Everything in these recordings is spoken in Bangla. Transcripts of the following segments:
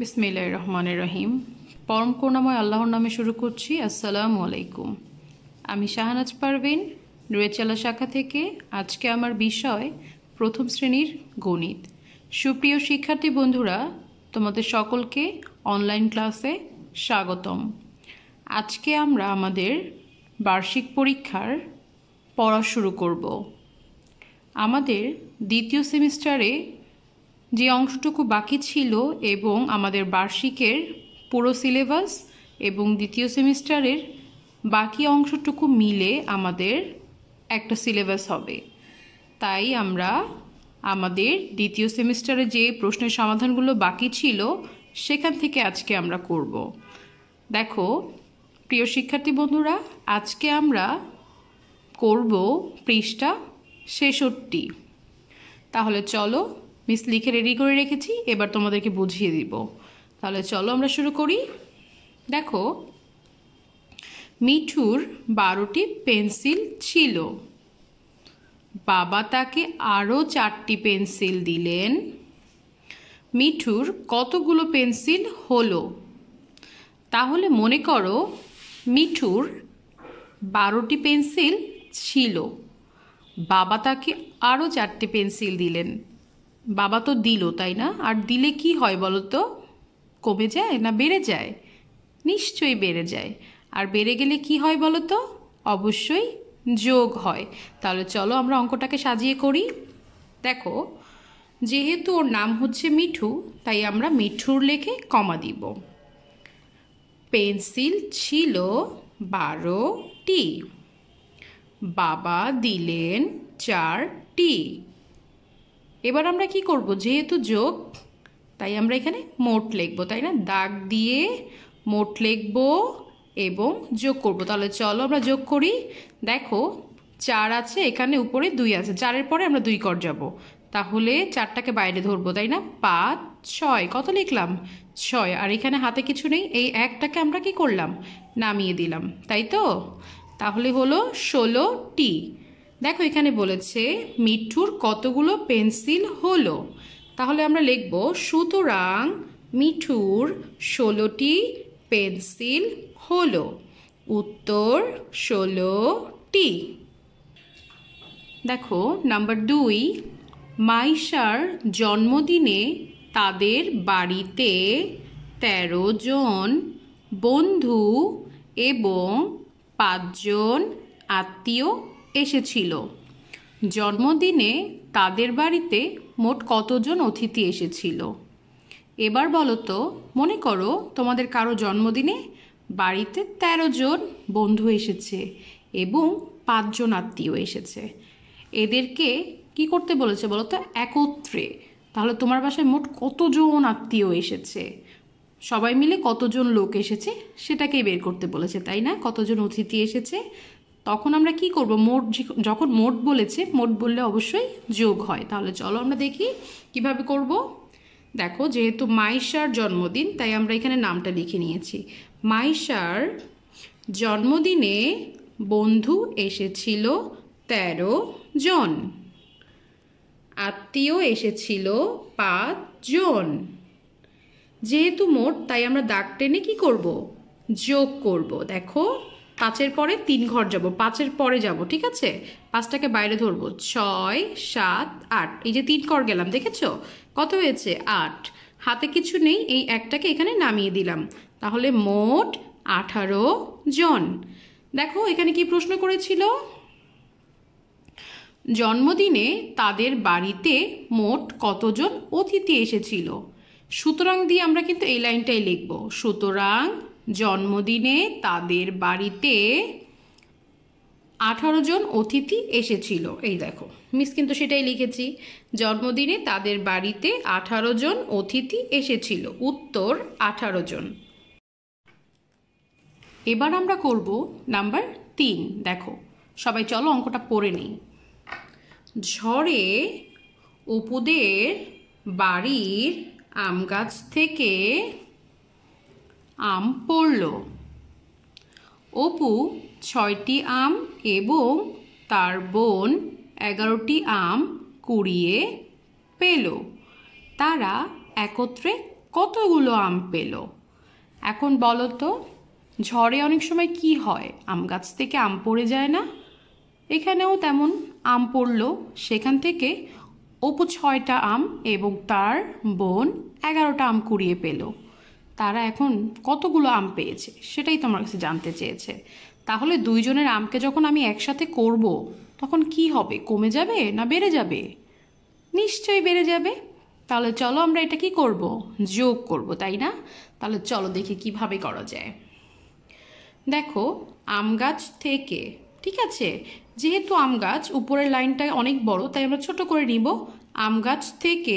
বিসমিল্লা রহমানের রহিম পরম করুণাময় আল্লাহর নামে শুরু করছি আসসালামু আলাইকুম আমি শাহনাজ পারভিন রুয়েচালা শাখা থেকে আজকে আমার বিষয় প্রথম শ্রেণীর গণিত সুপ্রিয় শিক্ষার্থী বন্ধুরা তোমাদের সকলকে অনলাইন ক্লাসে স্বাগতম আজকে আমরা আমাদের বার্ষিক পরীক্ষার পড়া শুরু করব আমাদের দ্বিতীয় সেমিস্টারে যে অংশটুকু বাকি ছিল এবং আমাদের বার্ষিকের পুরো সিলেবাস এবং দ্বিতীয় সেমিস্টারের বাকি অংশটুকু মিলে আমাদের একটা সিলেবাস হবে তাই আমরা আমাদের দ্বিতীয় সেমিস্টারে যে প্রশ্নের সমাধানগুলো বাকি ছিল সেখান থেকে আজকে আমরা করব দেখো প্রিয় শিক্ষার্থী বন্ধুরা আজকে আমরা করব পৃষ্ঠা ছেষট্টি তাহলে চলো মিস লিখে রেডি করে রেখেছি এবার তোমাদেরকে বুঝিয়ে দিব তাহলে চলো আমরা শুরু করি দেখো মিঠুর বারোটি পেন্সিল ছিল বাবা তাকে আরও চারটি পেন্সিল দিলেন মিঠুর কতগুলো পেন্সিল হলো তাহলে মনে করো মিঠুর বারোটি পেন্সিল ছিল বাবা তাকে আরও চারটি পেন্সিল দিলেন বাবা তো দিল তাই না আর দিলে কি হয় বলো তো কমে যায় না বেড়ে যায় নিশ্চয়ই বেড়ে যায় আর বেড়ে গেলে কি হয় বলো তো অবশ্যই যোগ হয় তাহলে চলো আমরা অঙ্কটাকে সাজিয়ে করি দেখো যেহেতু ওর নাম হচ্ছে মিঠু তাই আমরা মিঠুর লেখে কমা দিব পেন্সিল ছিল বারোটি বাবা দিলেন চারটি এবার আমরা কি করব যেহেতু যোগ তাই আমরা এখানে মোট লিখবো তাই না দাগ দিয়ে মোট লিখব এবং যোগ করব তাহলে চলো আমরা যোগ করি দেখো চার আছে এখানে উপরে দুই আছে চারের পরে আমরা দুই কর যাব তাহলে চারটাকে বাইরে ধরবো তাই না পাঁচ ছয় কত লিখলাম ছয় আর এখানে হাতে কিছু নেই এই একটাকে আমরা কি করলাম নামিয়ে দিলাম তাই তো তাহলে হলো ষোলো টি দেখো এখানে বলেছে মিঠুর কতগুলো পেন্সিল হলো তাহলে আমরা লিখব সুতরাং মিঠুর ষোলোটি পেন্সিল হলো উত্তর ষোলোটি দেখো নাম্বার দুই মাইশার জন্মদিনে তাদের বাড়িতে তেরো জন বন্ধু এবং পাঁচজন আত্মীয় এসেছিল জন্মদিনে তাদের বাড়িতে মোট কতজন অতিথি এসেছিল এবার বলো তো মনে করো তোমাদের কারো জন্মদিনে বাড়িতে ১৩ জন বন্ধু এসেছে এবং পাঁচজন আত্মীয় এসেছে এদেরকে কি করতে বলেছে বলো তো একত্রে তাহলে তোমার বাসায় মোট কতজন আত্মীয় এসেছে সবাই মিলে কতজন লোক এসেছে সেটাকেই বের করতে বলেছে তাই না কতজন অতিথি এসেছে তখন আমরা কি করব মোট যখন মোট বলেছে মোট বললে অবশ্যই যোগ হয় তাহলে চলো আমরা দেখি কিভাবে করব দেখো যেহেতু মাইশার জন্মদিন তাই আমরা এখানে নামটা লিখে নিয়েছি মাইশার জন্মদিনে বন্ধু এসেছিল তেরো জন আত্মীয় এসেছিল পাঁচ জন যেহেতু মোট তাই আমরা দাগ টেনে কী করব যোগ করব দেখো পাঁচের পরে তিন ঘর যাব পাঁচের পরে যাব ঠিক আছে পাঁচটাকে বাইরে ধরবো ছয় সাত আট এই যে তিন ঘর গেলাম দেখেছো কত হয়েছে আট হাতে কিছু নেই এই একটাকে এখানে নামিয়ে দিলাম তাহলে মোট আঠারো জন দেখো এখানে কি প্রশ্ন করেছিল জন্মদিনে তাদের বাড়িতে মোট কতজন অতিথি এসেছিল সুতরাং দিয়ে আমরা কিন্তু এই লাইনটাই লিখব সুতরাং জন্মদিনে তাদের বাড়িতে আঠারো জন অতিথি এসেছিল এই দেখো মিস কিন্তু সেটাই লিখেছি জন্মদিনে তাদের বাড়িতে আঠারো জন অতিথি এসেছিল উত্তর আঠারো জন এবার আমরা করব নাম্বার তিন দেখো সবাই চলো অঙ্কটা পড়ে নেই ঝড়ে অপুদের বাড়ির আম গাছ থেকে আম পড়ল অপু ছয়টি আম এবং তার বোন এগারোটি আম কুড়িয়ে পেল তারা একত্রে কতগুলো আম পেল এখন বলো তো ঝড়ে অনেক সময় কি হয় আম গাছ থেকে আম পড়ে যায় না এখানেও তেমন আম পড়ল সেখান থেকে অপু ছয়টা আম এবং তার বোন এগারোটা আম কুড়িয়ে পেলো তারা এখন কতগুলো আম পেয়েছে সেটাই তোমার কাছে জানতে চেয়েছে তাহলে দুইজনের আমকে যখন আমি একসাথে করব তখন কি হবে কমে যাবে না বেড়ে যাবে নিশ্চয়ই বেড়ে যাবে তাহলে চলো আমরা এটা কি করব যোগ করব তাই না তাহলে চলো দেখি কিভাবে করা যায় দেখো আম গাছ থেকে ঠিক আছে যেহেতু আম গাছ উপরের লাইনটা অনেক বড় তাই আমরা ছোট করে নিব আম গাছ থেকে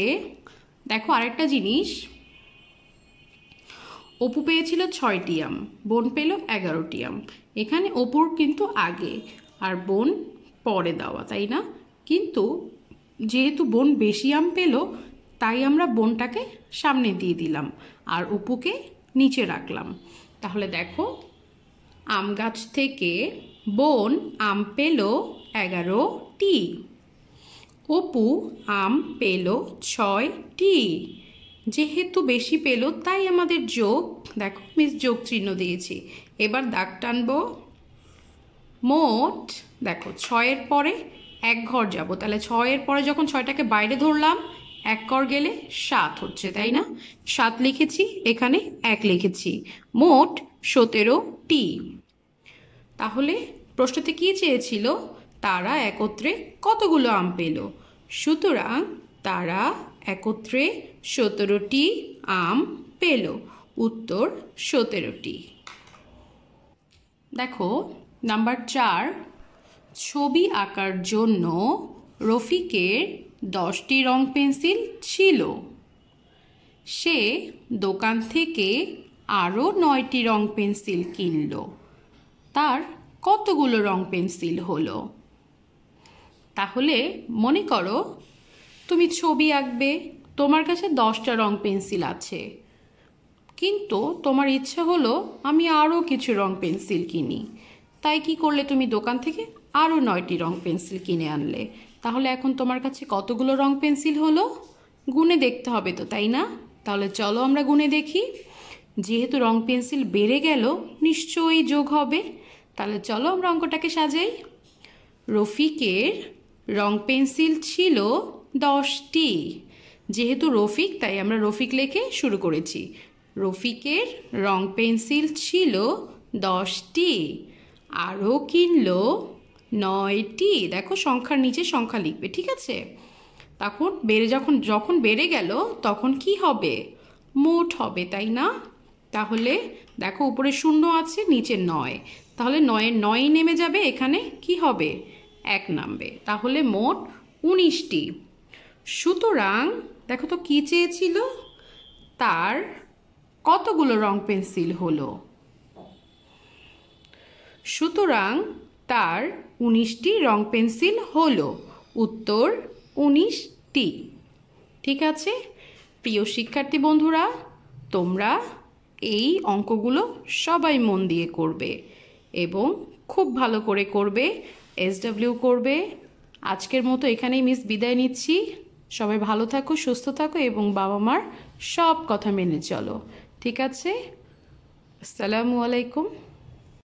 দেখো আরেকটা জিনিস অপু পেয়েছিল ছয়টি আম বোন পেল এগারোটি আম এখানে অপুর কিন্তু আগে আর বোন পরে দেওয়া তাই না কিন্তু যেহেতু বোন বেশি আম পেল তাই আমরা বোনটাকে সামনে দিয়ে দিলাম আর অপুকে নিচে রাখলাম তাহলে দেখো আম গাছ থেকে বোন আম পেল টি অপু আম পেল টি যেহেতু বেশি পেলো তাই আমাদের যোগ দেখো মিস যোগ চিহ্ন দিয়েছি এবার দাগ টানব মোট দেখো ছয়ের পরে এক ঘর যাব তাহলে ছয়ের পরে যখন ছয়টাকে বাইরে ধরলাম এক কর গেলে সাত হচ্ছে তাই না সাত লিখেছি এখানে এক লিখেছি মোট সতেরো টি তাহলে প্রশ্নতে কি চেয়েছিল তারা একত্রে কতগুলো আম পেল সুতরাং তারা একত্রে সতেরোটি আম পেল উত্তর সতেরোটি দেখো নাম্বার চার ছবি আঁকার জন্য রফিকের দশটি রং পেন্সিল ছিল সে দোকান থেকে আরও নয়টি রং পেন্সিল কিনল তার কতগুলো রং পেন্সিল হলো তাহলে মনে করো তুমি ছবি আঁকবে তোমার কাছে দশটা রং পেন্সিল আছে কিন্তু তোমার ইচ্ছা হলো আমি আরও কিছু রং পেন্সিল কিনি তাই কি করলে তুমি দোকান থেকে আরও নয়টি রং পেন্সিল কিনে আনলে তাহলে এখন তোমার কাছে কতগুলো রং পেন্সিল হলো গুনে দেখতে হবে তো তাই না তাহলে চলো আমরা গুনে দেখি যেহেতু রং পেন্সিল বেড়ে গেল নিশ্চয়ই যোগ হবে তাহলে চলো আমরা অঙ্কটাকে সাজাই রফিকের রং পেন্সিল ছিল দশটি যেহেতু রফিক তাই আমরা রফিক লেখে শুরু করেছি রফিকের রং পেন্সিল ছিল দশটি আরও কিনল নয়টি দেখো সংখ্যার নিচে সংখ্যা লিখবে ঠিক আছে তখন বেড়ে যখন যখন বেড়ে গেল তখন কি হবে মোট হবে তাই না তাহলে দেখো উপরে শূন্য আছে নিচে নয় তাহলে নয়ে নয় নেমে যাবে এখানে কি হবে এক নামবে তাহলে মোট উনিশটি সুতরাং দেখো তো কী চেয়েছিল তার কতগুলো রং পেন্সিল হলো সুতরাং তার উনিশটি রং পেন্সিল হলো উত্তর উনিশটি ঠিক আছে প্রিয় শিক্ষার্থী বন্ধুরা তোমরা এই অঙ্কগুলো সবাই মন দিয়ে করবে এবং খুব ভালো করে করবে এসডাব্লিউ করবে আজকের মতো এখানেই মিস বিদায় নিচ্ছি সবাই ভালো থাকো সুস্থ থাকো এবং বাবা মার সব কথা মেনে চলো ঠিক আছে আসসালামু আলাইকুম